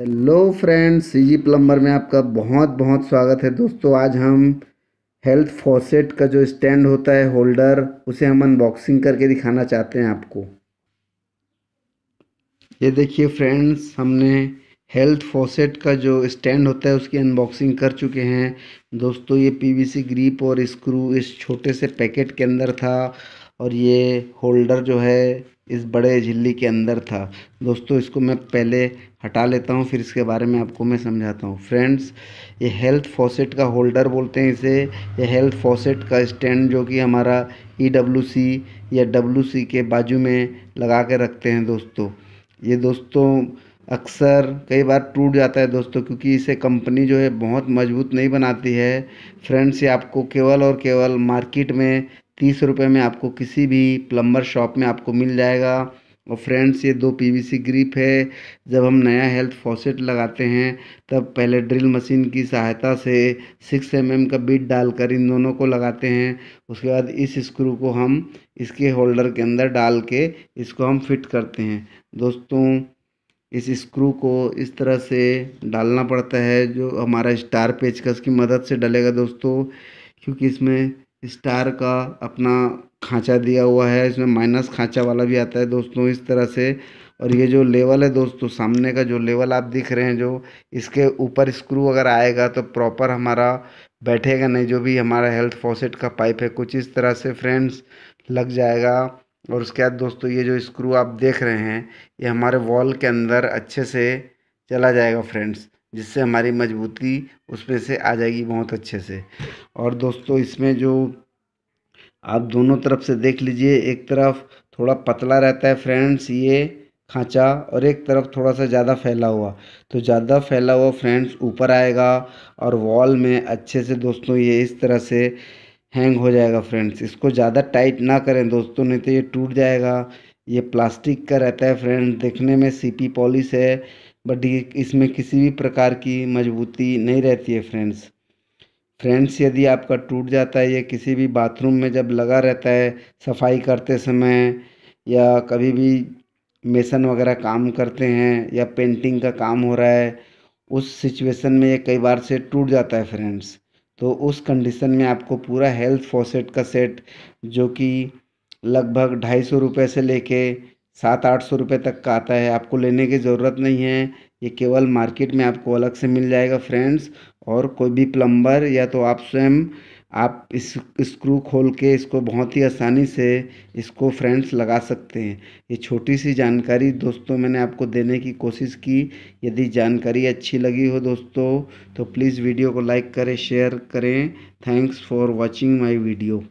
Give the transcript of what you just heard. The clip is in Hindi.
हेलो फ्रेंड्स सीजी प्लम्बर में आपका बहुत बहुत स्वागत है दोस्तों आज हम हेल्थ फॉसेट का जो स्टैंड होता है होल्डर उसे हम अनबॉक्सिंग करके दिखाना चाहते हैं आपको ये देखिए फ्रेंड्स हमने हेल्थ फॉसेट का जो स्टैंड होता है उसकी अनबॉक्सिंग कर चुके हैं दोस्तों ये पीवीसी ग्रीप और स्क्रू इस छोटे से पैकेट के अंदर था और ये होल्डर जो है इस बड़े झिल्ली के अंदर था दोस्तों इसको मैं पहले हटा लेता हूँ फिर इसके बारे में आपको मैं समझाता हूँ फ्रेंड्स ये हेल्थ फॉसेट का होल्डर बोलते हैं इसे ये हेल्थ फॉसेट का स्टैंड जो कि हमारा ई e या डब्लू के बाजू में लगा के रखते हैं दोस्तों ये दोस्तों अक्सर कई बार टूट जाता है दोस्तों क्योंकि इसे कंपनी जो है बहुत मजबूत नहीं बनाती है फ्रेंड्स ये आपको केवल और केवल मार्केट में तीस रुपये में आपको किसी भी प्लम्बर शॉप में आपको मिल जाएगा और फ्रेंड्स ये दो पीवीसी ग्रिप है जब हम नया हेल्थ फॉसेट लगाते हैं तब पहले ड्रिल मशीन की सहायता से सिक्स एम mm का बीट डालकर इन दोनों को लगाते हैं उसके बाद इस स्क्रू को हम इसके होल्डर के अंदर डाल के इसको हम फिट करते हैं दोस्तों इस स्क्रू को इस तरह से डालना पड़ता है जो हमारा स्टार पेचकस की मदद से डलेगा दोस्तों क्योंकि इसमें स्टार का अपना खाँचा दिया हुआ है इसमें माइनस खाँचा वाला भी आता है दोस्तों इस तरह से और ये जो लेवल है दोस्तों सामने का जो लेवल आप दिख रहे हैं जो इसके ऊपर स्क्रू अगर आएगा तो प्रॉपर हमारा बैठेगा नहीं जो भी हमारा हेल्थ फॉसेट का पाइप है कुछ इस तरह से फ्रेंड्स लग जाएगा और उसके बाद दोस्तों ये जो स्क्रू आप देख रहे हैं ये हमारे वॉल के अंदर अच्छे से चला जाएगा फ्रेंड्स जिससे हमारी मजबूती उसमें से आ जाएगी बहुत अच्छे से और दोस्तों इसमें जो आप दोनों तरफ से देख लीजिए एक तरफ थोड़ा पतला रहता है फ्रेंड्स ये खाँचा और एक तरफ थोड़ा सा ज़्यादा फैला हुआ तो ज़्यादा फैला हुआ फ्रेंड्स ऊपर आएगा और वॉल में अच्छे से दोस्तों ये इस तरह से हैंग हो जाएगा फ्रेंड्स इसको ज़्यादा टाइट ना करें दोस्तों नहीं तो ये टूट जाएगा ये प्लास्टिक का रहता है फ्रेंड्स देखने में सीपी पॉलिश है बट ये इसमें किसी भी प्रकार की मजबूती नहीं रहती है फ्रेंड्स फ्रेंड्स यदि आपका टूट जाता है या किसी भी बाथरूम में जब लगा रहता है सफाई करते समय या कभी भी मेसन वगैरह काम करते हैं या पेंटिंग का काम हो रहा है उस सिचुएशन में ये कई बार से टूट जाता है फ्रेंड्स तो उस कंडीशन में आपको पूरा हेल्थ फॉसेट का सेट जो कि लगभग ढाई सौ रुपये से लेके सात आठ सौ रुपये तक का आता है आपको लेने की ज़रूरत नहीं है ये केवल मार्केट में आपको अलग से मिल जाएगा फ्रेंड्स और कोई भी प्लम्बर या तो आप स्वयं आप इस स्क्रू खोल के इसको बहुत ही आसानी से इसको फ्रेंड्स लगा सकते हैं ये छोटी सी जानकारी दोस्तों मैंने आपको देने की कोशिश की यदि जानकारी अच्छी लगी हो दोस्तों तो प्लीज़ वीडियो को लाइक करें शेयर करें thanks for watching my video